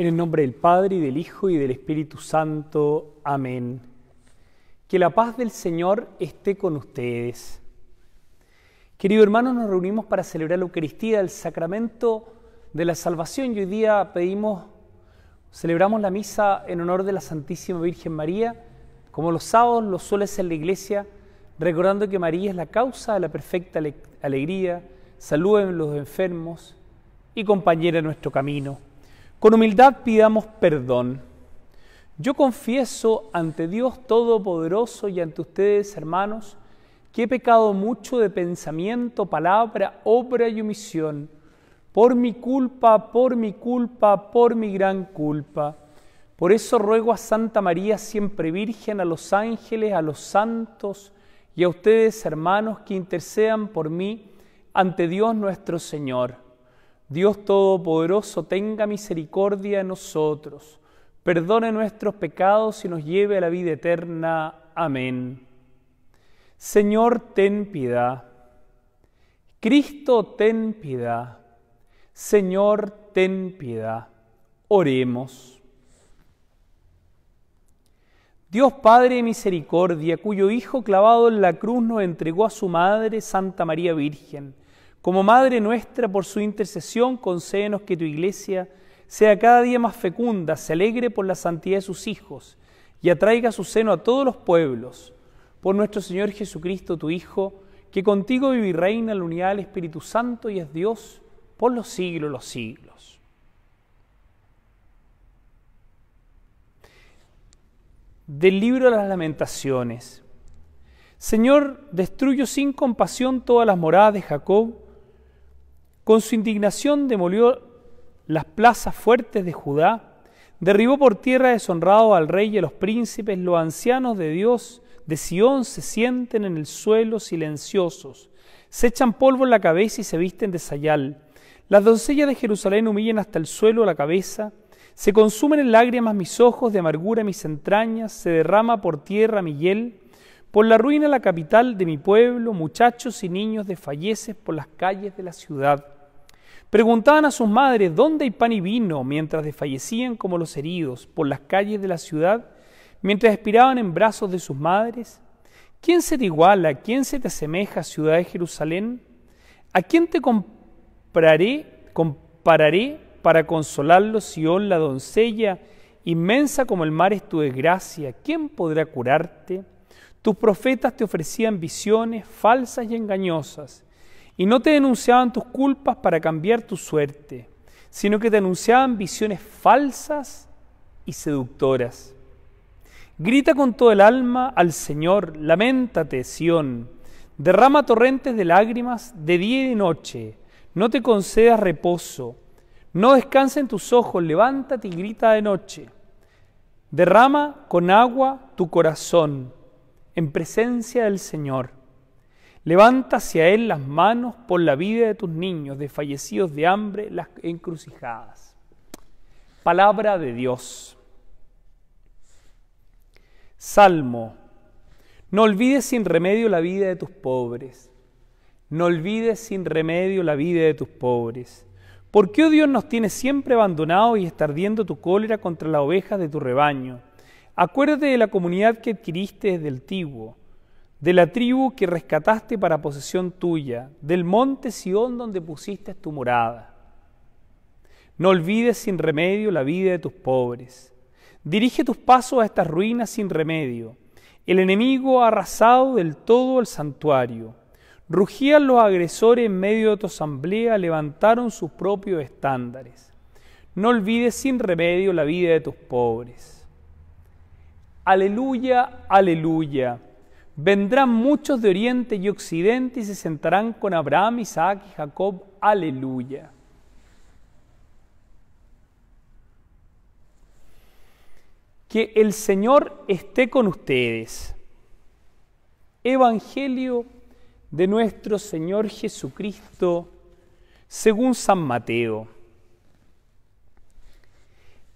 En el nombre del Padre y del Hijo y del Espíritu Santo. Amén. Que la paz del Señor esté con ustedes. Queridos hermanos, nos reunimos para celebrar la Eucaristía, el sacramento de la salvación y hoy día pedimos, celebramos la misa en honor de la Santísima Virgen María, como los sábados los suele en la iglesia, recordando que María es la causa de la perfecta alegría, saluden los enfermos y compañera en nuestro camino. Con humildad pidamos perdón. Yo confieso ante Dios Todopoderoso y ante ustedes, hermanos, que he pecado mucho de pensamiento, palabra, obra y omisión, por mi culpa, por mi culpa, por mi gran culpa. Por eso ruego a Santa María, siempre Virgen, a los ángeles, a los santos y a ustedes, hermanos, que intercedan por mí ante Dios nuestro Señor. Dios Todopoderoso, tenga misericordia de nosotros, perdone nuestros pecados y nos lleve a la vida eterna. Amén. Señor, ten piedad. Cristo, ten piedad. Señor, ten piedad. Oremos. Dios Padre de misericordia, cuyo Hijo clavado en la cruz nos entregó a su Madre, Santa María Virgen como Madre nuestra, por su intercesión, concédenos que tu iglesia sea cada día más fecunda, se alegre por la santidad de sus hijos y atraiga su seno a todos los pueblos. Por nuestro Señor Jesucristo, tu Hijo, que contigo vive y reina en la unidad del Espíritu Santo y es Dios por los siglos los siglos. Del libro de las lamentaciones. Señor, destruyo sin compasión todas las moradas de Jacob con su indignación demolió las plazas fuertes de Judá, derribó por tierra deshonrado al rey y a los príncipes, los ancianos de Dios de Sión se sienten en el suelo silenciosos, se echan polvo en la cabeza y se visten de sayal. Las doncellas de Jerusalén humillan hasta el suelo la cabeza, se consumen en lágrimas mis ojos, de amargura mis entrañas, se derrama por tierra mi hiel. Por la ruina la capital de mi pueblo, muchachos y niños desfalleces por las calles de la ciudad. Preguntaban a sus madres dónde hay pan y vino mientras desfallecían como los heridos por las calles de la ciudad, mientras expiraban en brazos de sus madres. ¿Quién se te iguala? ¿Quién se te asemeja, ciudad de Jerusalén? ¿A quién te compraré, compararé para consolarlo, Sión, la doncella? Inmensa como el mar es tu desgracia. ¿Quién podrá curarte? Tus profetas te ofrecían visiones falsas y engañosas y no te denunciaban tus culpas para cambiar tu suerte, sino que te anunciaban visiones falsas y seductoras. Grita con todo el alma al Señor, lamentate, Sión. Derrama torrentes de lágrimas de día y de noche. No te concedas reposo. No descansen tus ojos, levántate y grita de noche. Derrama con agua tu corazón en presencia del Señor Levanta hacia Él las manos por la vida de tus niños, desfallecidos de hambre, las encrucijadas. Palabra de Dios. Salmo. No olvides sin remedio la vida de tus pobres. No olvides sin remedio la vida de tus pobres. ¿Por qué, oh Dios, nos tiene siempre abandonados y está ardiendo tu cólera contra las ovejas de tu rebaño? Acuérdate de la comunidad que adquiriste desde el Tiguo de la tribu que rescataste para posesión tuya, del monte Sión donde pusiste tu morada. No olvides sin remedio la vida de tus pobres. Dirige tus pasos a estas ruinas sin remedio. El enemigo ha arrasado del todo el santuario. Rugían los agresores en medio de tu asamblea, levantaron sus propios estándares. No olvides sin remedio la vida de tus pobres. Aleluya, aleluya. Vendrán muchos de oriente y occidente y se sentarán con Abraham, Isaac y Jacob. Aleluya. Que el Señor esté con ustedes. Evangelio de nuestro Señor Jesucristo según San Mateo.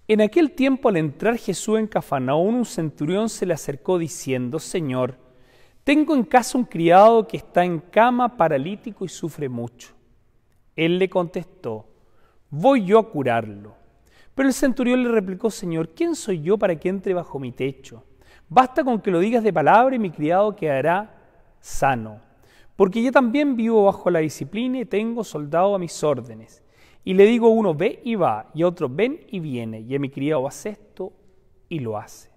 En aquel tiempo al entrar Jesús en Cafanaún, un centurión se le acercó diciendo, Señor, tengo en casa un criado que está en cama paralítico y sufre mucho. Él le contestó, voy yo a curarlo. Pero el centurión le replicó, Señor, ¿quién soy yo para que entre bajo mi techo? Basta con que lo digas de palabra y mi criado quedará sano. Porque yo también vivo bajo la disciplina y tengo soldado a mis órdenes. Y le digo a uno, ve y va, y a otro, ven y viene, y a mi criado hace esto y lo hace.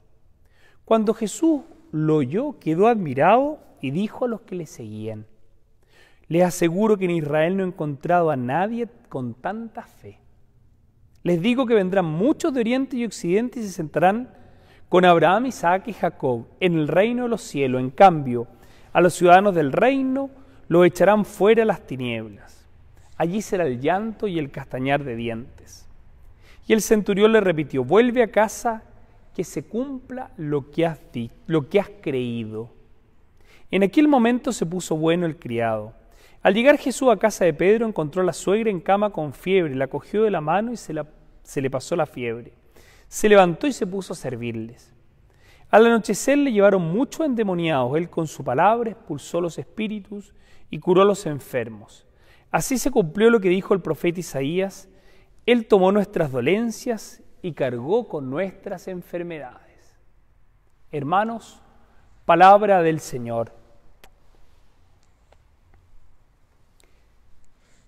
Cuando Jesús lo oyó, quedó admirado y dijo a los que le seguían, les aseguro que en Israel no he encontrado a nadie con tanta fe. Les digo que vendrán muchos de Oriente y Occidente y se sentarán con Abraham, Isaac y Jacob en el reino de los cielos. En cambio, a los ciudadanos del reino los echarán fuera las tinieblas. Allí será el llanto y el castañar de dientes. Y el centurión le repitió, vuelve a casa que se cumpla lo que has, dicho, lo que has creído. En aquel momento se puso bueno el criado. Al llegar Jesús a casa de Pedro encontró a la suegra en cama con fiebre, la cogió de la mano y se, le pasó la fiebre. Se levantó y se puso a servirles. Al anochecer le llevaron muchos endemoniados. Él con su palabra expulsó los espíritus y curó a los enfermos. Así se cumplió lo que dijo el profeta Isaías. Él tomó nuestras dolencias y cargó con nuestras enfermedades. Hermanos, palabra del Señor.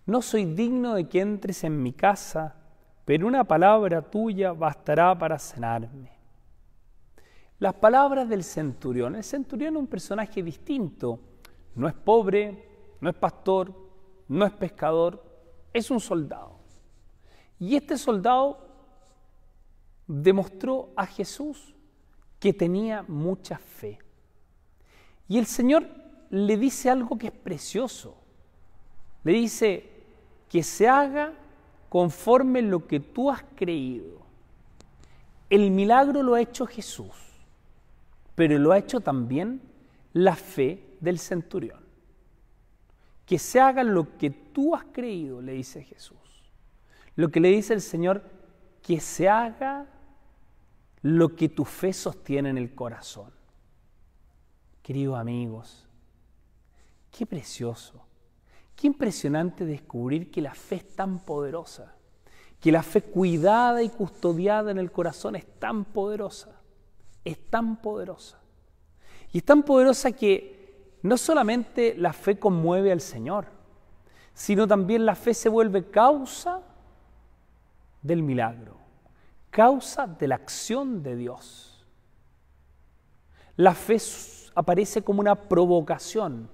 No soy digno de que entres en mi casa, pero una palabra tuya bastará para sanarme. Las palabras del centurión. El centurión es un personaje distinto. No es pobre, no es pastor, no es pescador, es un soldado. Y este soldado demostró a Jesús que tenía mucha fe. Y el Señor le dice algo que es precioso. Le dice que se haga conforme lo que tú has creído. El milagro lo ha hecho Jesús, pero lo ha hecho también la fe del centurión. Que se haga lo que tú has creído, le dice Jesús. Lo que le dice el Señor, que se haga lo que tu fe sostiene en el corazón. Queridos amigos, qué precioso, qué impresionante descubrir que la fe es tan poderosa, que la fe cuidada y custodiada en el corazón es tan poderosa, es tan poderosa. Y es tan poderosa que no solamente la fe conmueve al Señor, sino también la fe se vuelve causa del milagro causa de la acción de Dios. La fe aparece como una provocación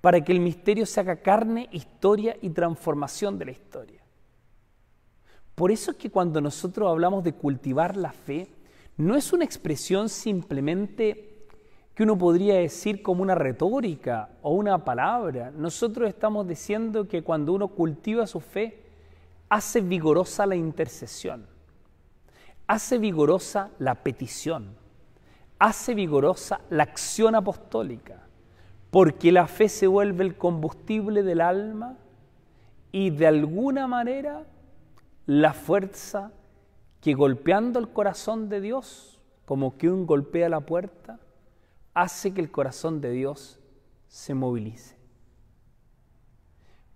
para que el misterio se haga carne, historia y transformación de la historia. Por eso es que cuando nosotros hablamos de cultivar la fe, no es una expresión simplemente que uno podría decir como una retórica o una palabra. Nosotros estamos diciendo que cuando uno cultiva su fe, hace vigorosa la intercesión hace vigorosa la petición, hace vigorosa la acción apostólica, porque la fe se vuelve el combustible del alma y de alguna manera la fuerza que golpeando el corazón de Dios, como que un golpea la puerta, hace que el corazón de Dios se movilice.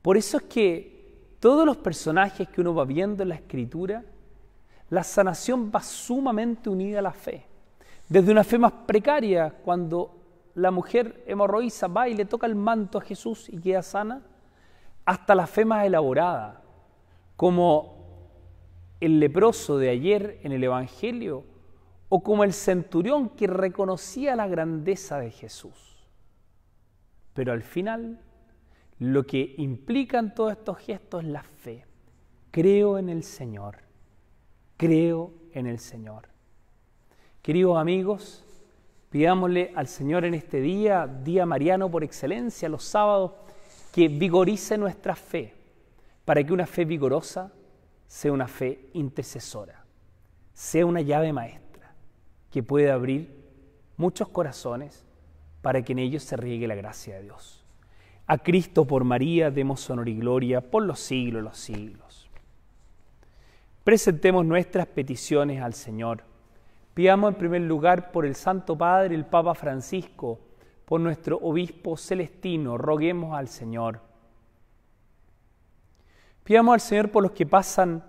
Por eso es que todos los personajes que uno va viendo en la escritura la sanación va sumamente unida a la fe. Desde una fe más precaria, cuando la mujer hemorroísa va y le toca el manto a Jesús y queda sana, hasta la fe más elaborada, como el leproso de ayer en el Evangelio o como el centurión que reconocía la grandeza de Jesús. Pero al final, lo que implican todos estos gestos es la fe. Creo en el Señor creo en el Señor. Queridos amigos, pidámosle al Señor en este día, día mariano por excelencia, los sábados, que vigorice nuestra fe, para que una fe vigorosa sea una fe intercesora, sea una llave maestra que puede abrir muchos corazones para que en ellos se riegue la gracia de Dios. A Cristo por María demos honor y gloria por los siglos los siglos. Presentemos nuestras peticiones al Señor. Pidamos en primer lugar por el Santo Padre, el Papa Francisco, por nuestro Obispo Celestino, roguemos al Señor. Pidamos al Señor por los que pasan,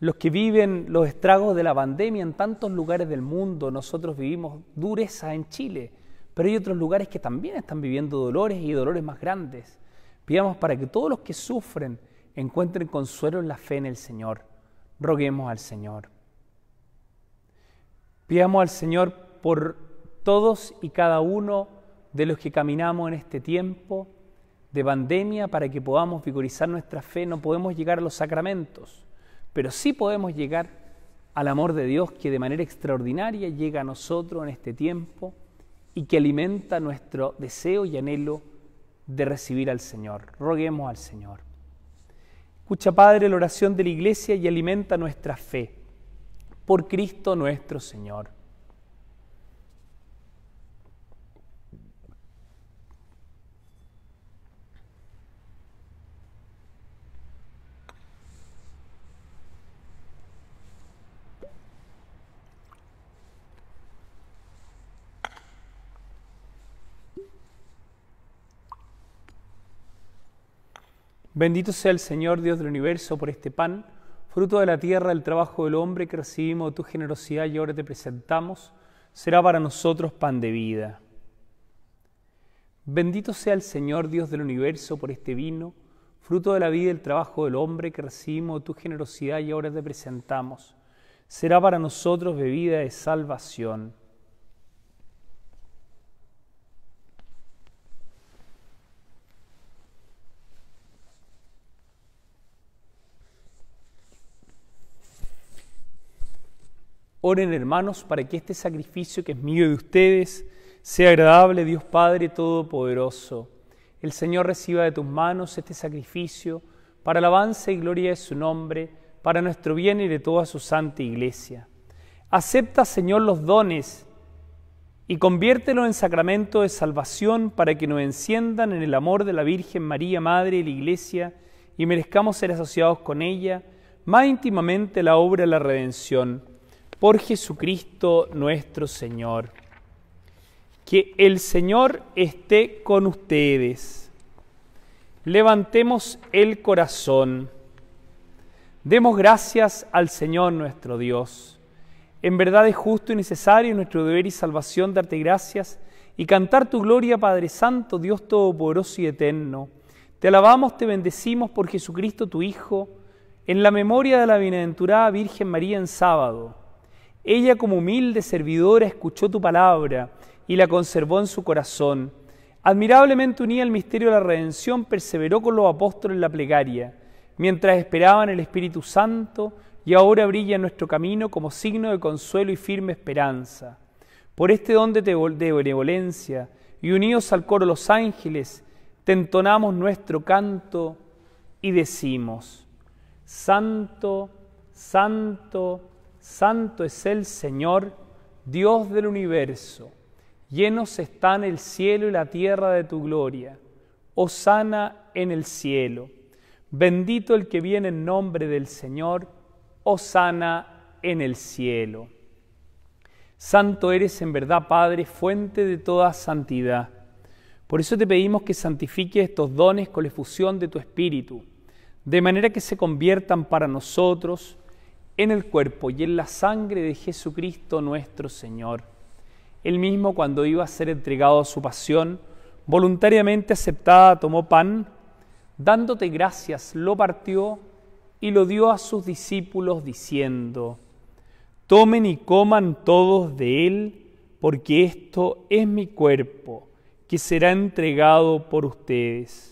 los que viven los estragos de la pandemia en tantos lugares del mundo. Nosotros vivimos dureza en Chile, pero hay otros lugares que también están viviendo dolores y dolores más grandes. Pidamos para que todos los que sufren encuentren consuelo en la fe en el Señor roguemos al Señor. Pidamos al Señor por todos y cada uno de los que caminamos en este tiempo de pandemia para que podamos vigorizar nuestra fe. No podemos llegar a los sacramentos, pero sí podemos llegar al amor de Dios que de manera extraordinaria llega a nosotros en este tiempo y que alimenta nuestro deseo y anhelo de recibir al Señor. Roguemos al Señor. Escucha, Padre, la oración de la Iglesia y alimenta nuestra fe. Por Cristo nuestro Señor. Bendito sea el Señor Dios del universo por este pan, fruto de la tierra, el trabajo del hombre que recibimos de tu generosidad y ahora te presentamos, será para nosotros pan de vida. Bendito sea el Señor Dios del universo por este vino, fruto de la vida el trabajo del hombre que recibimos de tu generosidad y ahora te presentamos, será para nosotros bebida de salvación. Oren hermanos para que este sacrificio que es mío de ustedes sea agradable, Dios Padre Todopoderoso. El Señor reciba de tus manos este sacrificio para alabanza y gloria de su nombre, para nuestro bien y de toda su santa iglesia. Acepta, Señor, los dones y conviértelo en sacramento de salvación para que nos enciendan en el amor de la Virgen María, Madre de la Iglesia, y merezcamos ser asociados con ella más íntimamente la obra de la redención por Jesucristo nuestro Señor. Que el Señor esté con ustedes. Levantemos el corazón. Demos gracias al Señor nuestro Dios. En verdad es justo y necesario nuestro deber y salvación darte gracias y cantar tu gloria, Padre Santo, Dios Todopoderoso y Eterno. Te alabamos, te bendecimos por Jesucristo tu Hijo, en la memoria de la bienaventurada Virgen María en sábado ella como humilde servidora escuchó tu palabra y la conservó en su corazón. Admirablemente unida al misterio de la redención, perseveró con los apóstoles en la plegaria, mientras esperaban el Espíritu Santo y ahora brilla en nuestro camino como signo de consuelo y firme esperanza. Por este don de, benevolencia y unidos al coro los ángeles, te entonamos nuestro canto y decimos, Santo, Santo, Santo es el Señor, Dios del universo. Llenos están el cielo y la tierra de tu gloria. sana en el cielo. Bendito el que viene en nombre del Señor. sana en el cielo. Santo eres en verdad, Padre, fuente de toda santidad. Por eso te pedimos que santifiques estos dones con la efusión de tu Espíritu, de manera que se conviertan para nosotros en el cuerpo y en la sangre de Jesucristo nuestro Señor. Él mismo, cuando iba a ser entregado a su pasión, voluntariamente aceptada, tomó pan, dándote gracias, lo partió y lo dio a sus discípulos diciendo, Tomen y coman todos de él, porque esto es mi cuerpo, que será entregado por ustedes.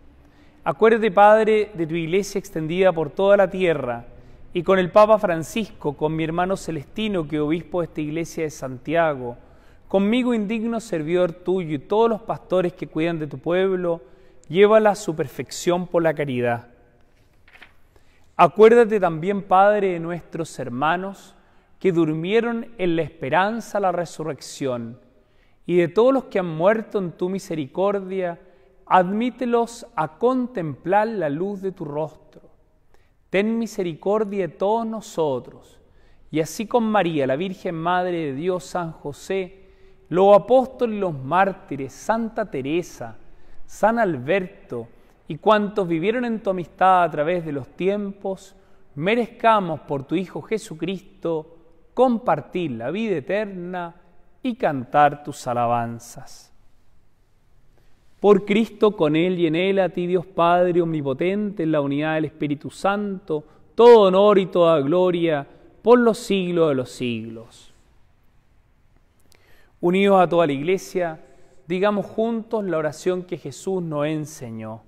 Acuérdate, Padre, de tu iglesia extendida por toda la tierra y con el Papa Francisco, con mi hermano Celestino, que obispo de esta iglesia de Santiago, conmigo indigno servidor tuyo y todos los pastores que cuidan de tu pueblo, llévala a su perfección por la caridad. Acuérdate también, Padre, de nuestros hermanos que durmieron en la esperanza la resurrección y de todos los que han muerto en tu misericordia, admítelos a contemplar la luz de tu rostro. Ten misericordia de todos nosotros. Y así con María, la Virgen Madre de Dios, San José, los apóstoles y los mártires, Santa Teresa, San Alberto y cuantos vivieron en tu amistad a través de los tiempos, merezcamos por tu Hijo Jesucristo compartir la vida eterna y cantar tus alabanzas. Por Cristo, con Él y en Él, a ti Dios Padre Omnipotente, en la unidad del Espíritu Santo, todo honor y toda gloria por los siglos de los siglos. Unidos a toda la iglesia, digamos juntos la oración que Jesús nos enseñó.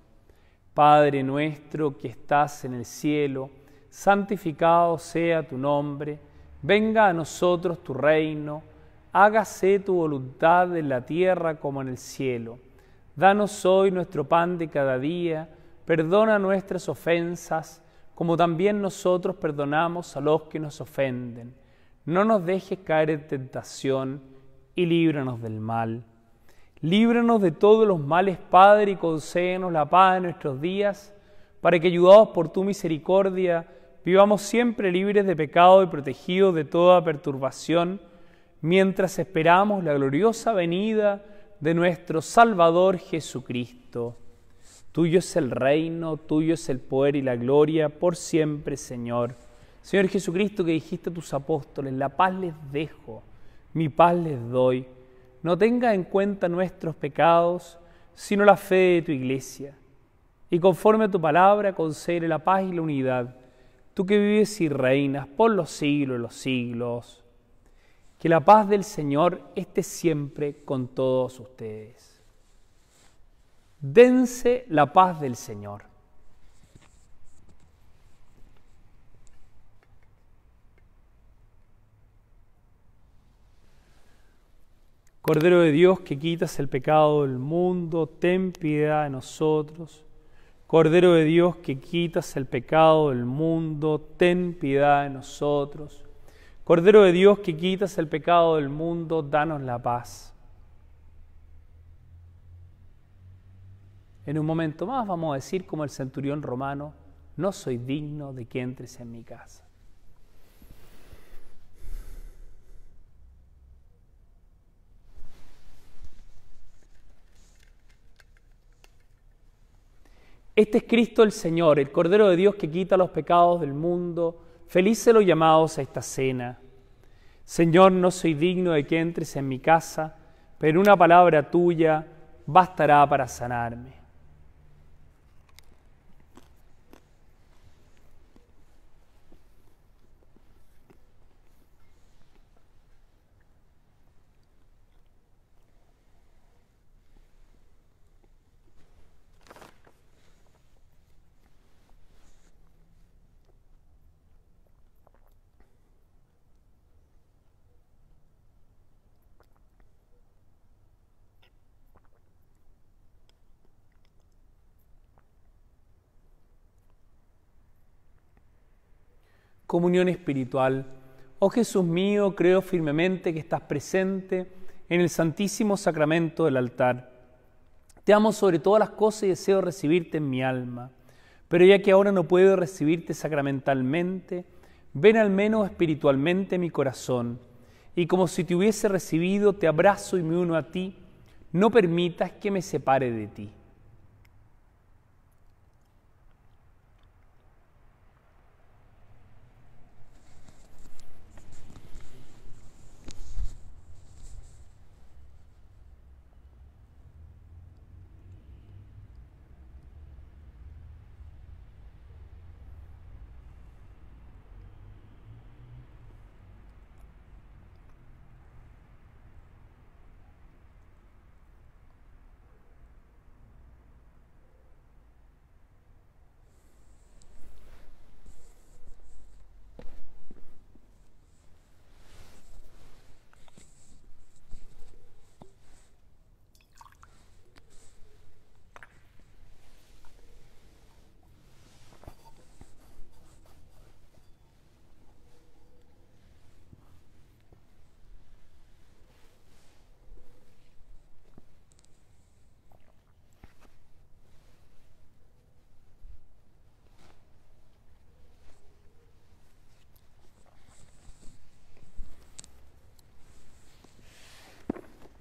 Padre nuestro que estás en el cielo, santificado sea tu nombre, venga a nosotros tu reino, hágase tu voluntad en la tierra como en el cielo. Danos hoy nuestro pan de cada día, perdona nuestras ofensas, como también nosotros perdonamos a los que nos ofenden. No nos dejes caer en tentación y líbranos del mal. Líbranos de todos los males, Padre, y concédenos la paz en nuestros días, para que, ayudados por tu misericordia, vivamos siempre libres de pecado y protegidos de toda perturbación, mientras esperamos la gloriosa venida de nuestro Salvador Jesucristo. Tuyo es el reino, tuyo es el poder y la gloria por siempre, Señor. Señor Jesucristo, que dijiste a tus apóstoles, la paz les dejo, mi paz les doy. No tenga en cuenta nuestros pecados, sino la fe de tu iglesia. Y conforme a tu palabra, concede la paz y la unidad. Tú que vives y reinas por los siglos de los siglos. Que la paz del Señor esté siempre con todos ustedes. Dense la paz del Señor. Cordero de Dios que quitas el pecado del mundo, ten piedad de nosotros. Cordero de Dios que quitas el pecado del mundo, ten piedad de nosotros. Cordero de Dios que quitas el pecado del mundo, danos la paz. En un momento más vamos a decir como el centurión romano, no soy digno de que entres en mi casa. Este es Cristo el Señor, el Cordero de Dios que quita los pecados del mundo felices los llamados a esta cena. Señor, no soy digno de que entres en mi casa, pero una palabra tuya bastará para sanarme. comunión espiritual. Oh Jesús mío, creo firmemente que estás presente en el santísimo sacramento del altar. Te amo sobre todas las cosas y deseo recibirte en mi alma. Pero ya que ahora no puedo recibirte sacramentalmente, ven al menos espiritualmente mi corazón. Y como si te hubiese recibido, te abrazo y me uno a ti. No permitas que me separe de ti.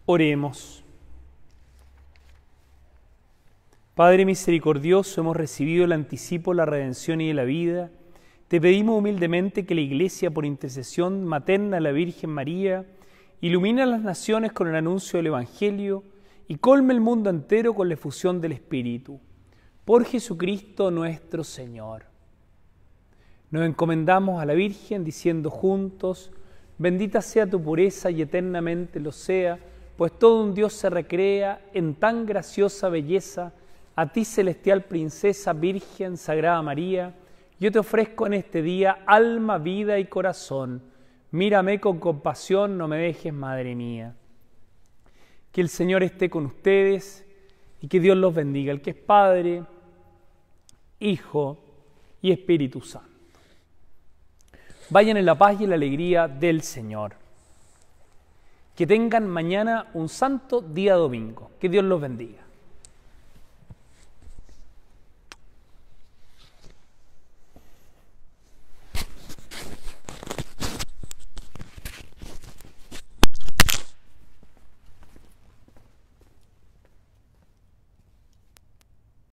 Oremos. Padre misericordioso, hemos recibido el anticipo, la redención y la vida. Te pedimos humildemente que la Iglesia, por intercesión materna a la Virgen María, ilumine a las naciones con el anuncio del Evangelio y colme el mundo entero con la efusión del Espíritu. Por Jesucristo nuestro Señor. Nos encomendamos a la Virgen diciendo juntos, bendita sea tu pureza y eternamente lo sea pues todo un Dios se recrea en tan graciosa belleza. A ti, celestial princesa, Virgen, Sagrada María, yo te ofrezco en este día alma, vida y corazón. Mírame con compasión, no me dejes, Madre mía. Que el Señor esté con ustedes y que Dios los bendiga, el que es Padre, Hijo y Espíritu Santo. Vayan en la paz y en la alegría del Señor. Que tengan mañana un santo día domingo. Que Dios los bendiga.